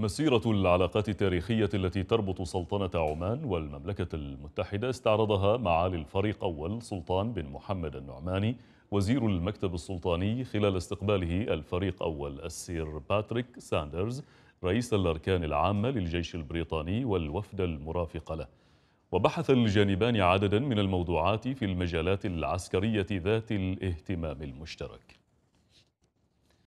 مسيرة العلاقات التاريخية التي تربط سلطنة عمان والمملكة المتحدة استعرضها معالي الفريق أول سلطان بن محمد النعماني وزير المكتب السلطاني خلال استقباله الفريق أول السير باتريك ساندرز رئيس الأركان العامة للجيش البريطاني والوفد المرافق له وبحث الجانبان عددا من الموضوعات في المجالات العسكرية ذات الاهتمام المشترك